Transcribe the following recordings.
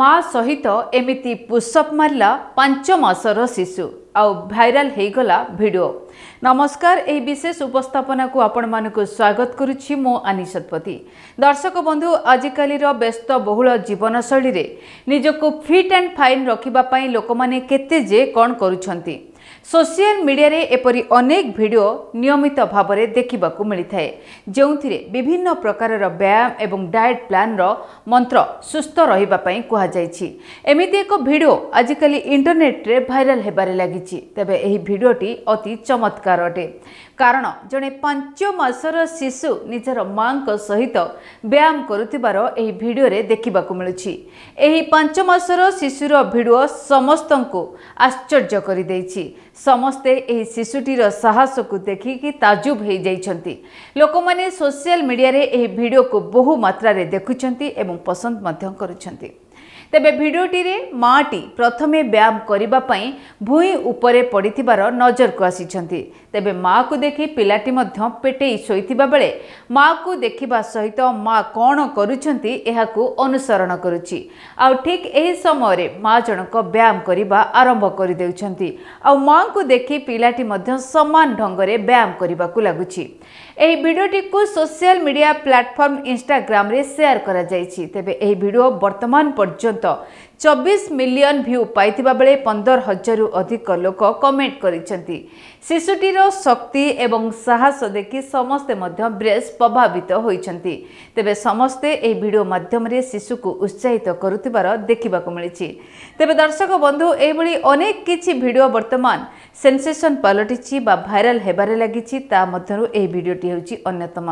ମା ସହିତ ଏମିତି ପୁଷପ ମାରିଲା ପାଞ୍ଚ ମାସର ଶିଶୁ ଆଉ ଭାଇରାଲ ହୋଇଗଲା ଭିଡ଼ିଓ ନମସ୍କାର ଏହି ବିଶେଷ ଉପସ୍ଥାପନାକୁ ଆପଣମାନଙ୍କୁ ସ୍ୱାଗତ କରୁଛି ମୁଁ ଆନି ଶତପଥି ଦର୍ଶକ ବନ୍ଧୁ ଆଜିକାଲିର ବ୍ୟସ୍ତ ବହୁଳ ଜୀବନଶୈଳୀରେ ନିଜକୁ ଫିଟ୍ ଆଣ୍ଡ ଫାଇନ୍ ରଖିବା ପାଇଁ ଲୋକମାନେ କେତେ ଯେ କ'ଣ କରୁଛନ୍ତି ସୋସିଆଲ ମିଡ଼ିଆରେ ଏପରି ଅନେକ ଭିଡ଼ିଓ ନିୟମିତ ଭାବରେ ଦେଖିବାକୁ ମିଳିଥାଏ ଯେଉଁଥିରେ ବିଭିନ୍ନ ପ୍ରକାରର ବ୍ୟାୟାମ ଏବଂ ଡାଏଟ୍ ପ୍ଲାନ୍ର ମନ୍ତ୍ର ସୁସ୍ଥ ରହିବା ପାଇଁ କୁହାଯାଇଛି ଏମିତି ଏକ ଭିଡ଼ିଓ ଆଜିକାଲି ଇଣ୍ଟରନେଟ୍ରେ ଭାଇରାଲ ହେବାରେ ଲାଗିଛି ତେବେ ଏହି ଭିଡ଼ିଓଟି ଅତି ଚମତ୍କାର ଅଟେ କାରଣ ଜଣେ ପାଞ୍ଚ ମାସର ଶିଶୁ ନିଜର ମାଆଙ୍କ ସହିତ ବ୍ୟାୟାମ କରୁଥିବାର ଏହି ଭିଡ଼ିଓରେ ଦେଖିବାକୁ ମିଳୁଛି ଏହି ପାଞ୍ଚ ମାସର ଶିଶୁର ଭିଡ଼ିଓ ସମସ୍ତଙ୍କୁ ଆଶ୍ଚର୍ଯ୍ୟ କରିଦେଇଛି ସମସ୍ତେ ଏହି ଶିଶୁଟିର ସାହସକୁ ଦେଖିକି ତାଜୁବ ହୋଇଯାଇଛନ୍ତି ଲୋକମାନେ ସୋସିଆଲ ମିଡ଼ିଆରେ ଏହି ଭିଡ଼ିଓକୁ ବହୁ ମାତ୍ରାରେ ଦେଖୁଛନ୍ତି ଏବଂ ପସନ୍ଦ ମଧ୍ୟ କରୁଛନ୍ତି ତେବେ ଭିଡ଼ିଓଟିରେ ମାଆଟି ପ୍ରଥମେ ବ୍ୟାୟାମ କରିବା ପାଇଁ ଭୂଇଁ ଉପରେ ପଡ଼ିଥିବାର ନଜରକୁ ଆସିଛନ୍ତି ତେବେ ମାଆକୁ ଦେଖି ପିଲାଟି ମଧ୍ୟ ପେଟେଇ ଶୋଇଥିବା ବେଳେ ମାଆକୁ ଦେଖିବା ସହିତ ମାଆ କ'ଣ କରୁଛନ୍ତି ଏହାକୁ ଅନୁସରଣ କରୁଛି ଆଉ ଠିକ୍ ଏହି ସମୟରେ ମାଆ ଜଣକ ବ୍ୟାୟାମ କରିବା ଆରମ୍ଭ କରିଦେଉଛନ୍ତି ଆଉ ମାଆଙ୍କୁ ଦେଖି ପିଲାଟି ମଧ୍ୟ ସମାନ ଢଙ୍ଗରେ ବ୍ୟାୟାମ କରିବାକୁ ଲାଗୁଛି ଏହି ଭିଡ଼ିଓଟିକୁ ସୋସିଆଲ ମିଡ଼ିଆ ପ୍ଲାଟଫର୍ମ ଇନଷ୍ଟାଗ୍ରାମରେ ସେୟାର କରାଯାଇଛି ତେବେ ଏହି ଭିଡ଼ିଓ ବର୍ତ୍ତମାନ ପର୍ଯ୍ୟନ୍ତ junto ଚବିଶ ମିଲିୟନ ଭ୍ୟୁ ପାଇଥିବା ବେଳେ ପନ୍ଦର ହଜାରରୁ ଅଧିକ ଲୋକ କମେଣ୍ଟ କରିଛନ୍ତି ଶିଶୁଟିର ଶକ୍ତି ଏବଂ ସାହସ ଦେଖି ସମସ୍ତେ ମଧ୍ୟ ବ୍ରେସ୍ ପ୍ରଭାବିତ ହୋଇଛନ୍ତି ତେବେ ସମସ୍ତେ ଏହି ଭିଡ଼ିଓ ମାଧ୍ୟମରେ ଶିଶୁକୁ ଉତ୍ସାହିତ କରୁଥିବାର ଦେଖିବାକୁ ମିଳିଛି ତେବେ ଦର୍ଶକ ବନ୍ଧୁ ଏହିଭଳି ଅନେକ କିଛି ଭିଡ଼ିଓ ବର୍ତ୍ତମାନ ସେନ୍ସେସନ୍ ପାଲଟିଛି ବା ଭାଇରାଲ୍ ହେବାରେ ଲାଗିଛି ତା ମଧ୍ୟରୁ ଏହି ଭିଡ଼ିଓଟି ହେଉଛି ଅନ୍ୟତମ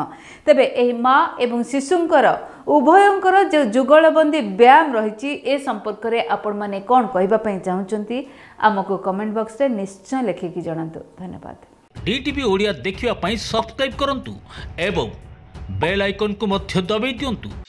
ତେବେ ଏହି ମା ଏବଂ ଶିଶୁଙ୍କର ଉଭୟଙ୍କର ଯେଉଁ ଯୁଗଳବନ୍ଦୀ ବ୍ୟାୟାମ ରହିଛି ଏ ସମ୍ପର୍କ ସମ୍ପର୍କରେ ଆପଣମାନେ କ'ଣ କହିବା ପାଇଁ ଚାହୁଁଛନ୍ତି ଆମକୁ କମେଣ୍ଟ ବକ୍ସରେ ନିଶ୍ଚୟ ଲେଖିକି ଜଣାନ୍ତୁ ଧନ୍ୟବାଦ ଡିଟିଭି ଓଡ଼ିଆ ଦେଖିବା ପାଇଁ ସବସ୍କ୍ରାଇବ୍ କରନ୍ତୁ ଏବଂ ବେଲ୍ ଆଇକନ୍କୁ ମଧ୍ୟ ଦବାଇ ଦିଅନ୍ତୁ